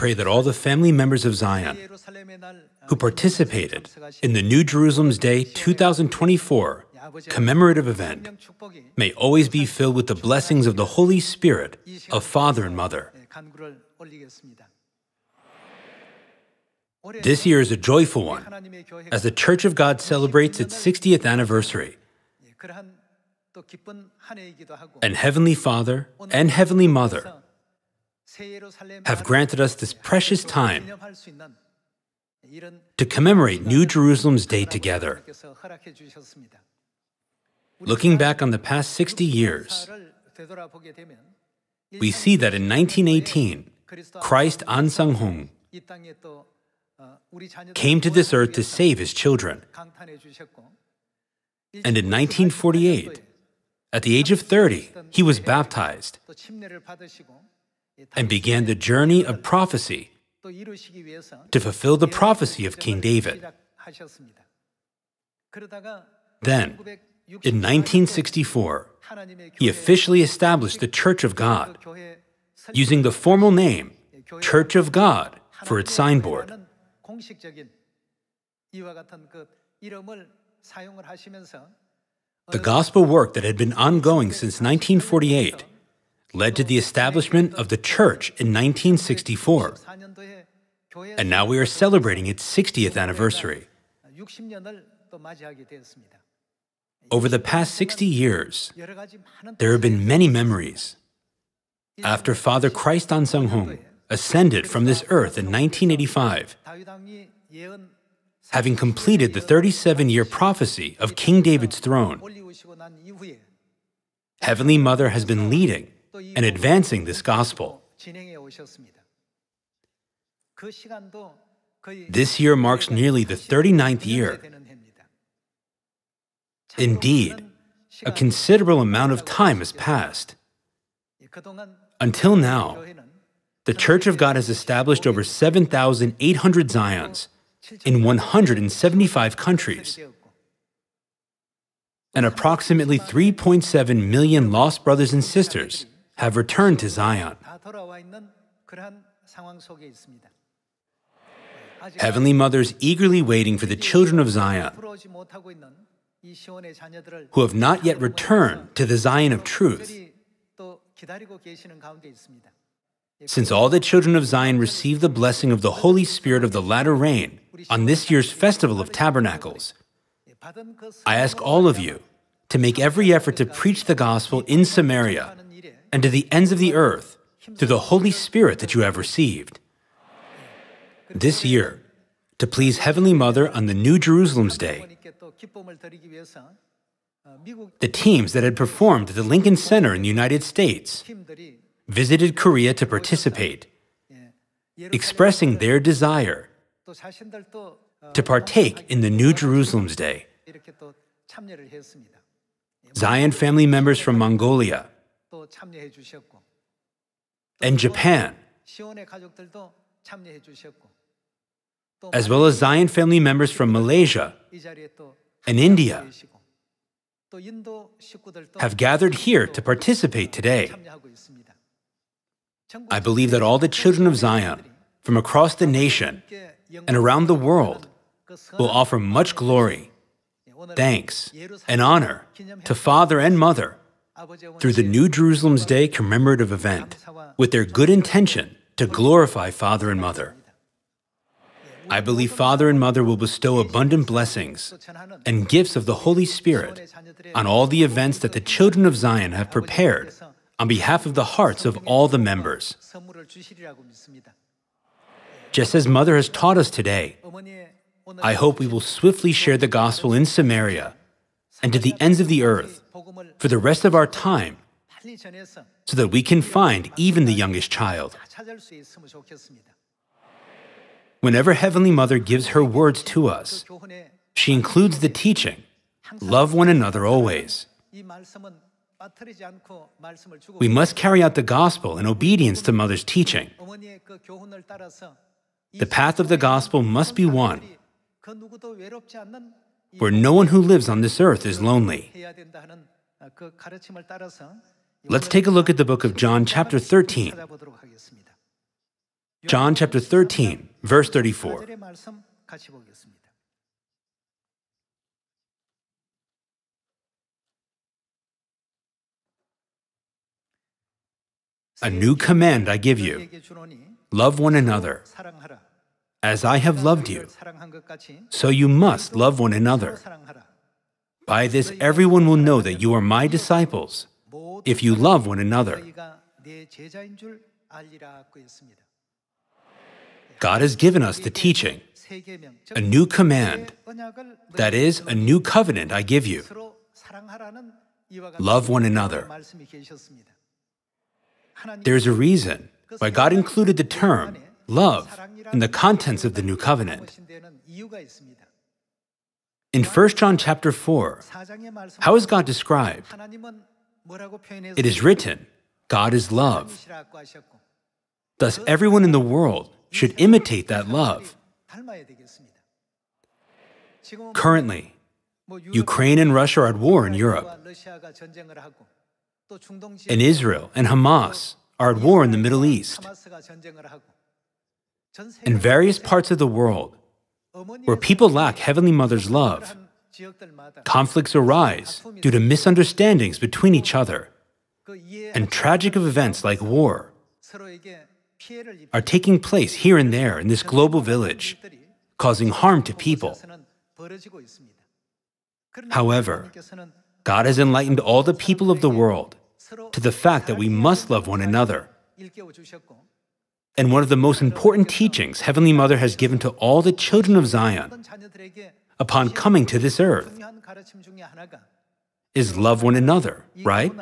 pray that all the family members of Zion who participated in the New Jerusalem's Day 2024 commemorative event may always be filled with the blessings of the Holy Spirit of Father and Mother. This year is a joyful one as the Church of God celebrates its 60th anniversary. And Heavenly Father and Heavenly Mother have granted us this precious time to commemorate New Jerusalem's Day together. Looking back on the past 60 years, we see that in 1918, Christ An Sang Hong came to this earth to save his children. And in 1948, at the age of 30, he was baptized and began the journey of prophecy to fulfill the prophecy of King David. Then, in 1964, he officially established the Church of God using the formal name Church of God for its signboard. The gospel work that had been ongoing since 1948 led to the establishment of the church in 1964. And now we are celebrating its 60th anniversary. Over the past 60 years, there have been many memories. After Father Christ An Sung Hong ascended from this earth in 1985, having completed the 37 year prophecy of King David's throne, Heavenly Mother has been leading and advancing this gospel. This year marks nearly the 39th year. Indeed, a considerable amount of time has passed. Until now, the Church of God has established over 7,800 Zions in 175 countries, and approximately 3.7 million lost brothers and sisters have returned to Zion. Heavenly Mother is eagerly waiting for the children of Zion who have not yet returned to the Zion of truth. Since all the children of Zion receive the blessing of the Holy Spirit of the latter rain on this year's Festival of Tabernacles, I ask all of you to make every effort to preach the gospel in Samaria and to the ends of the earth through the Holy Spirit that you have received. This year, to please Heavenly Mother on the New Jerusalem's Day, the teams that had performed at the Lincoln Center in the United States visited Korea to participate, expressing their desire to partake in the New Jerusalem's Day. Zion family members from Mongolia, and Japan, as well as Zion family members from Malaysia and India, have gathered here to participate today. I believe that all the children of Zion from across the nation and around the world will offer much glory, thanks, and honor to Father and Mother through the New Jerusalem's Day commemorative event with their good intention to glorify Father and Mother. I believe Father and Mother will bestow abundant blessings and gifts of the Holy Spirit on all the events that the children of Zion have prepared on behalf of the hearts of all the members. Just as Mother has taught us today, I hope we will swiftly share the gospel in Samaria and to the ends of the earth for the rest of our time so that we can find even the youngest child. Whenever Heavenly Mother gives her words to us, she includes the teaching love one another always. We must carry out the gospel in obedience to Mother's teaching. The path of the gospel must be one where no one who lives on this earth is lonely. Let's take a look at the book of John, chapter 13. John, chapter 13, verse 34. A new command I give you love one another. As I have loved you, so you must love one another. By this, everyone will know that you are my disciples if you love one another. God has given us the teaching, a new command, that is, a new covenant I give you. Love one another. There's a reason why God included the term love in the contents of the new covenant. In 1 John chapter 4, how is God described? It is written, God is love. Thus, everyone in the world should imitate that love. Currently, Ukraine and Russia are at war in Europe, and Israel and Hamas are at war in the Middle East. In various parts of the world where people lack Heavenly Mother's love, conflicts arise due to misunderstandings between each other, and tragic events like war are taking place here and there in this global village, causing harm to people. However, God has enlightened all the people of the world to the fact that we must love one another and one of the most important teachings Heavenly Mother has given to all the children of Zion upon coming to this earth is love one another, right?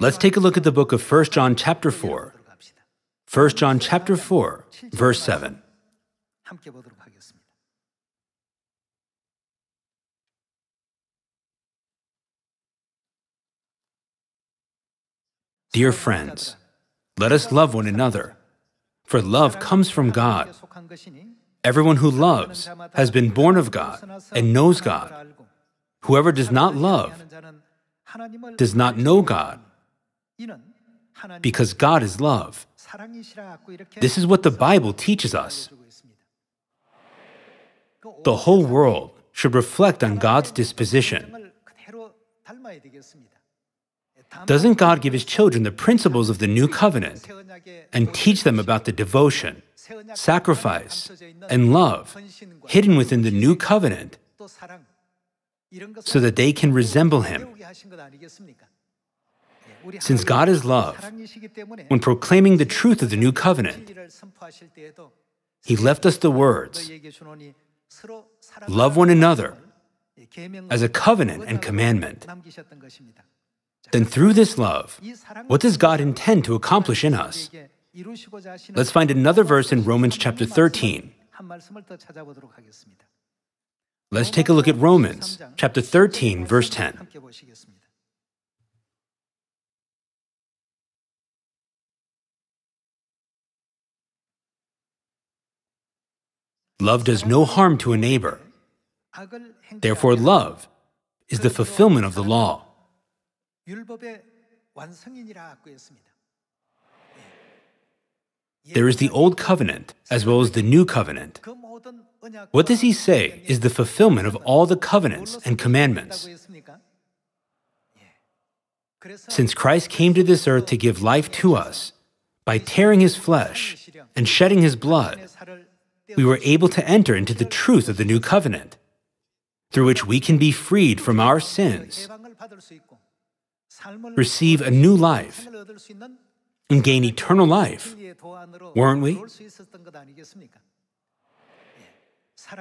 Let's take a look at the book of 1 John chapter 4. 1 John chapter 4, verse 7. Dear friends, let us love one another, for love comes from God. Everyone who loves has been born of God and knows God. Whoever does not love does not know God, because God is love. This is what the Bible teaches us. The whole world should reflect on God's disposition. Doesn't God give His children the principles of the new covenant and teach them about the devotion, sacrifice, and love hidden within the new covenant so that they can resemble Him? Since God is love, when proclaiming the truth of the new covenant, He left us the words love one another as a covenant and commandment then through this love, what does God intend to accomplish in us? Let's find another verse in Romans chapter 13. Let's take a look at Romans chapter 13, verse 10. Love does no harm to a neighbor. Therefore, love is the fulfillment of the law. There is the Old Covenant as well as the New Covenant. What does he say is the fulfillment of all the covenants and commandments? Since Christ came to this earth to give life to us, by tearing his flesh and shedding his blood, we were able to enter into the truth of the new covenant, through which we can be freed from our sins receive a new life and gain eternal life, weren't we?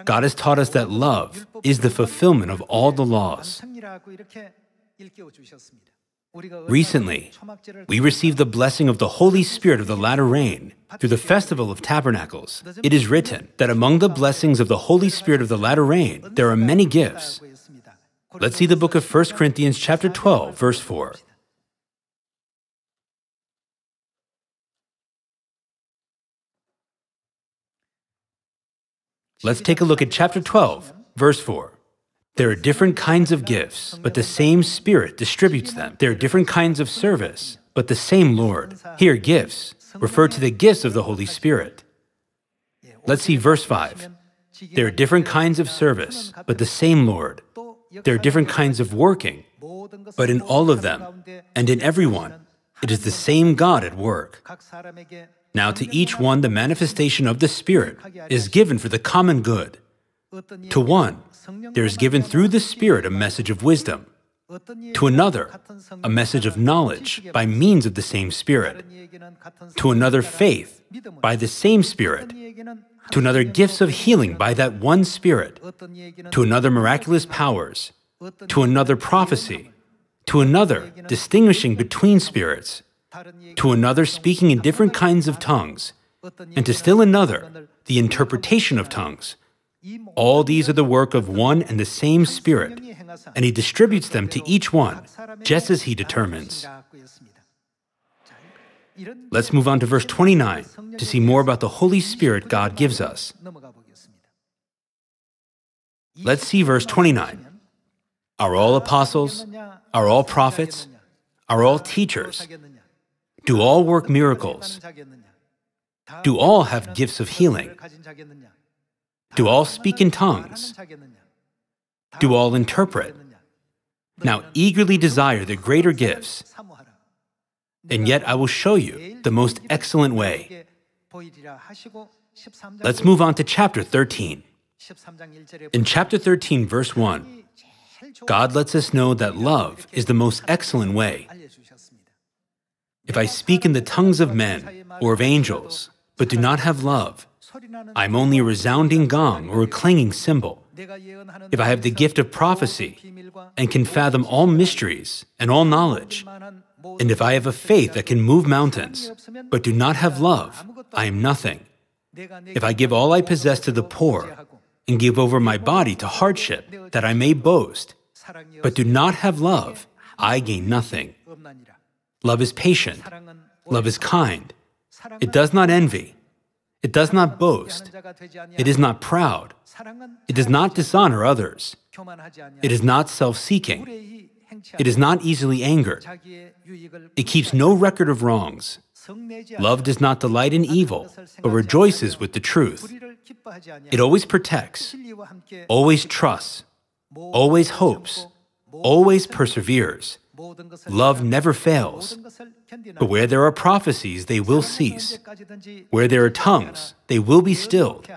God has taught us that love is the fulfillment of all the laws. Recently, we received the blessing of the Holy Spirit of the latter rain through the Festival of Tabernacles. It is written that among the blessings of the Holy Spirit of the latter rain, there are many gifts. Let's see the book of 1 Corinthians chapter 12, verse 4. Let's take a look at chapter 12, verse 4. There are different kinds of gifts, but the same Spirit distributes them. There are different kinds of service, but the same Lord. Here, gifts refer to the gifts of the Holy Spirit. Let's see verse 5. There are different kinds of service, but the same Lord. There are different kinds of working, but in all of them and in everyone, it is the same God at work. Now, to each one, the manifestation of the Spirit is given for the common good. To one, there is given through the Spirit a message of wisdom. To another, a message of knowledge by means of the same Spirit. To another, faith by the same Spirit. To another, gifts of healing by that one Spirit. To another, miraculous powers. To another, prophecy. To another, distinguishing between spirits. To another, speaking in different kinds of tongues. And to still another, the interpretation of tongues. All these are the work of one and the same Spirit and he distributes them to each one, just as he determines. Let's move on to verse 29 to see more about the Holy Spirit God gives us. Let's see verse 29. Are all apostles? Are all prophets? Are all teachers? Do all work miracles? Do all have gifts of healing? Do all speak in tongues? do all interpret. Now eagerly desire the greater gifts, and yet I will show you the most excellent way. Let's move on to chapter 13. In chapter 13, verse 1, God lets us know that love is the most excellent way. If I speak in the tongues of men or of angels, but do not have love, I'm only a resounding gong or a clanging cymbal. If I have the gift of prophecy and can fathom all mysteries and all knowledge, and if I have a faith that can move mountains, but do not have love, I am nothing. If I give all I possess to the poor and give over my body to hardship that I may boast, but do not have love, I gain nothing. Love is patient, love is kind, it does not envy. It does not boast. It is not proud. It does not dishonor others. It is not self seeking. It is not easily angered. It keeps no record of wrongs. Love does not delight in evil, but rejoices with the truth. It always protects, always trusts, always hopes, always perseveres. Love never fails. But where there are prophecies, they will cease. Where there are tongues, they will be stilled.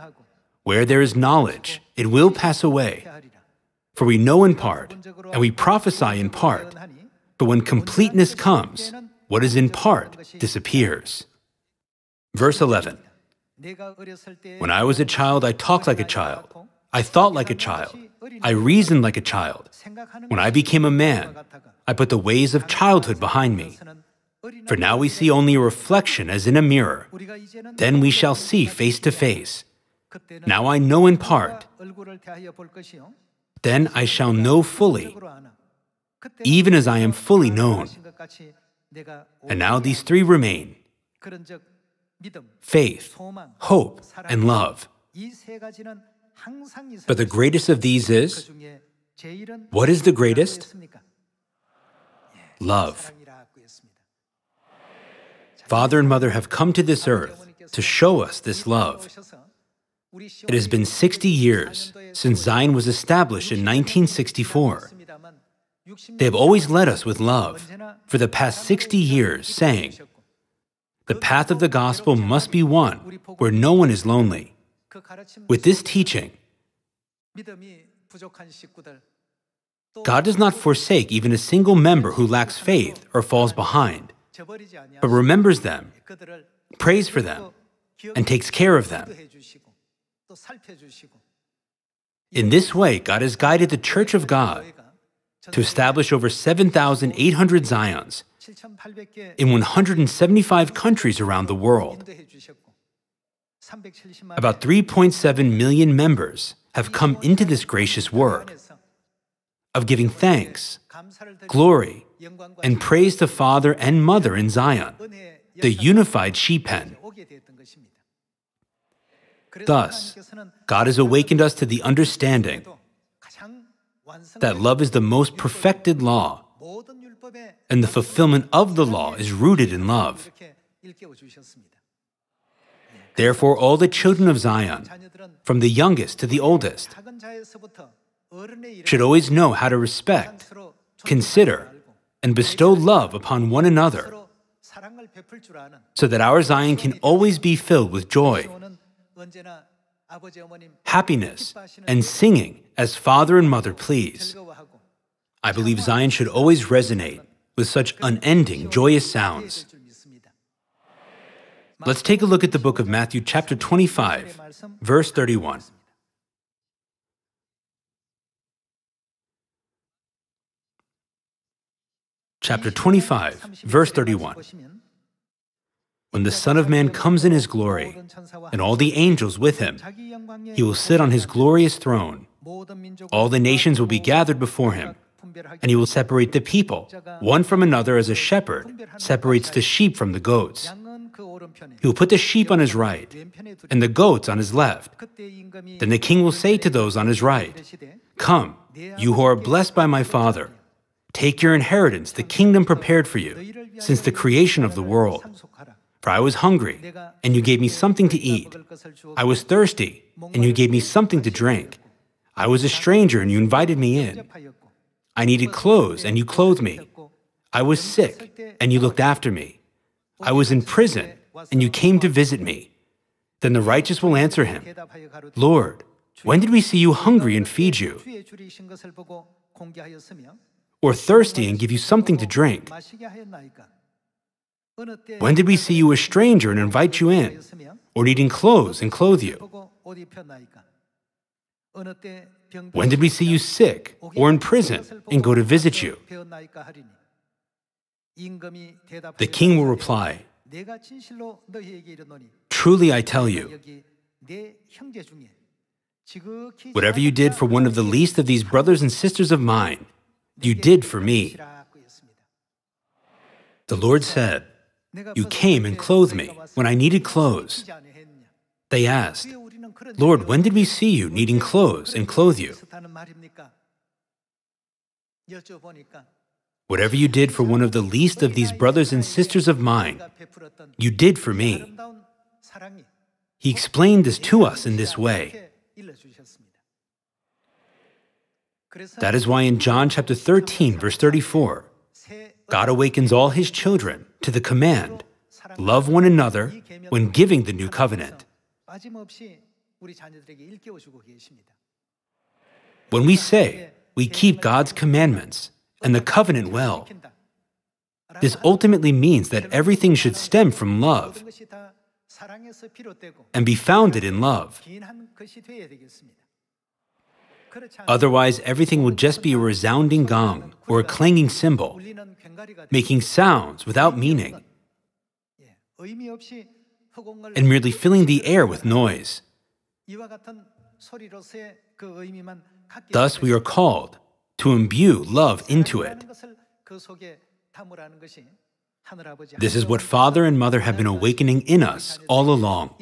Where there is knowledge, it will pass away. For we know in part, and we prophesy in part. But when completeness comes, what is in part disappears. Verse 11 When I was a child, I talked like a child. I thought like a child. I reasoned like a child. When I became a man, I put the ways of childhood behind me. For now we see only a reflection as in a mirror. Then we shall see face to face. Now I know in part. Then I shall know fully, even as I am fully known. And now these three remain faith, hope, and love. But the greatest of these is what is the greatest? love. Father and Mother have come to this earth to show us this love. It has been 60 years since Zion was established in 1964. They have always led us with love for the past 60 years, saying, The path of the gospel must be one where no one is lonely. With this teaching, God does not forsake even a single member who lacks faith or falls behind, but remembers them, prays for them, and takes care of them. In this way, God has guided the Church of God to establish over 7,800 Zions in 175 countries around the world. About 3.7 million members have come into this gracious work of giving thanks, glory, and praise to Father and Mother in Zion, the unified sheep pen. Thus, God has awakened us to the understanding that love is the most perfected law, and the fulfillment of the law is rooted in love. Therefore, all the children of Zion, from the youngest to the oldest, should always know how to respect, consider, and bestow love upon one another so that our Zion can always be filled with joy, happiness, and singing as father and mother please. I believe Zion should always resonate with such unending, joyous sounds. Let's take a look at the book of Matthew, chapter 25, verse 31. chapter 25, verse 31. When the Son of Man comes in his glory, and all the angels with him, he will sit on his glorious throne. All the nations will be gathered before him, and he will separate the people, one from another as a shepherd separates the sheep from the goats. He will put the sheep on his right, and the goats on his left. Then the king will say to those on his right, Come, you who are blessed by my Father Take your inheritance, the kingdom prepared for you, since the creation of the world. For I was hungry, and you gave me something to eat. I was thirsty, and you gave me something to drink. I was a stranger, and you invited me in. I needed clothes, and you clothed me. I was sick, and you looked after me. I was in prison, and you came to visit me. Then the righteous will answer him Lord, when did we see you hungry and feed you? or thirsty and give you something to drink? When did we see you a stranger and invite you in, or needing clothes and clothe you? When did we see you sick or in prison and go to visit you? The king will reply, Truly I tell you, whatever you did for one of the least of these brothers and sisters of mine, you did for me. The Lord said, You came and clothed me when I needed clothes. They asked, Lord, when did we see you needing clothes and clothe you? Whatever you did for one of the least of these brothers and sisters of mine, you did for me. He explained this to us in this way. That is why in John chapter 13, verse 34, God awakens all his children to the command love one another when giving the new covenant. When we say we keep God's commandments and the covenant well, this ultimately means that everything should stem from love and be founded in love. Otherwise, everything would just be a resounding gong or a clanging cymbal, making sounds without meaning, and merely filling the air with noise. Thus, we are called to imbue love into it. This is what Father and Mother have been awakening in us all along.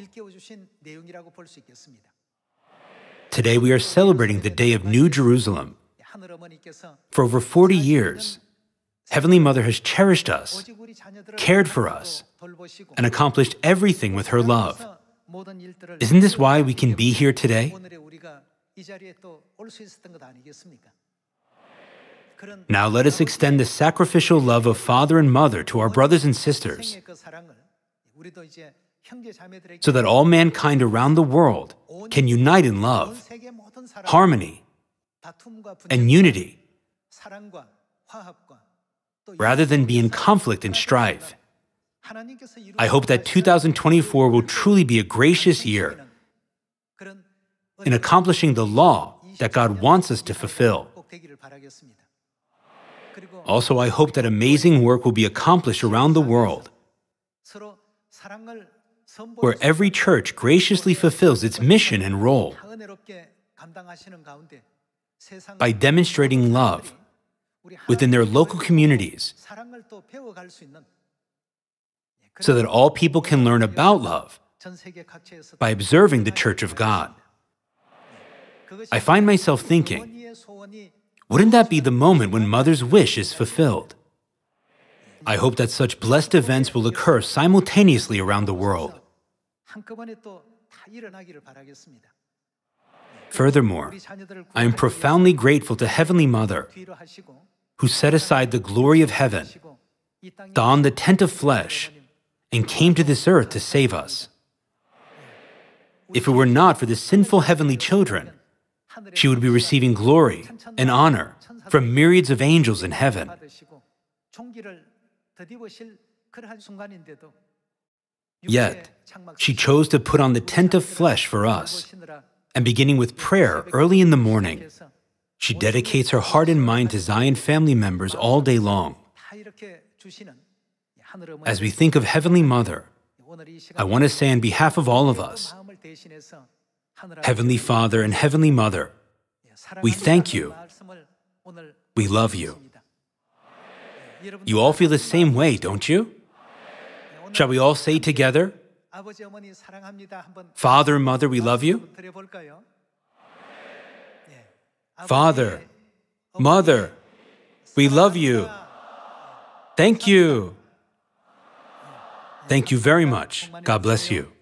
Today we are celebrating the Day of New Jerusalem. For over 40 years, Heavenly Mother has cherished us, cared for us, and accomplished everything with her love. Isn't this why we can be here today? Now let us extend the sacrificial love of father and mother to our brothers and sisters so that all mankind around the world can unite in love, harmony, and unity, rather than be in conflict and strife. I hope that 2024 will truly be a gracious year in accomplishing the law that God wants us to fulfill. Also, I hope that amazing work will be accomplished around the world where every church graciously fulfills its mission and role by demonstrating love within their local communities so that all people can learn about love by observing the Church of God. I find myself thinking, wouldn't that be the moment when Mother's wish is fulfilled? I hope that such blessed events will occur simultaneously around the world. Furthermore, I am profoundly grateful to Heavenly Mother, who set aside the glory of heaven, donned the tent of flesh, and came to this earth to save us. If it were not for the sinful heavenly children, she would be receiving glory and honor from myriads of angels in heaven. Yet, she chose to put on the tent of flesh for us, and beginning with prayer early in the morning, she dedicates her heart and mind to Zion family members all day long. As we think of Heavenly Mother, I want to say on behalf of all of us Heavenly Father and Heavenly Mother, we thank you. We love you. You all feel the same way, don't you? Shall we all say together, Father, Mother, we love you? Father, Mother, we love you. Thank you. Thank you very much. God bless you.